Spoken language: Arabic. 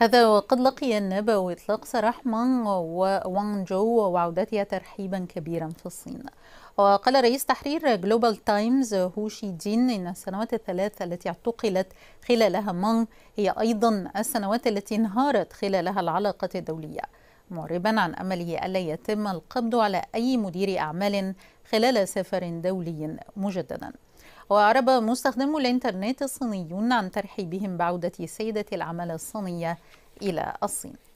هذا وقد لقي النبا واطلاق سراح مانغ ووان جو وعودتها ترحيبا كبيرا في الصين وقال رئيس تحرير جلوبال تايمز هو شي دين ان السنوات الثلاث التي اعتقلت خلالها مانغ هي ايضا السنوات التي انهارت خلالها العلاقه الدوليه معربا عن أمله ألا يتم القبض على أي مدير أعمال خلال سفر دولي مجددا وأعرب مستخدمو الإنترنت الصينيون عن ترحيبهم بعودة سيدة العمل الصينية إلى الصين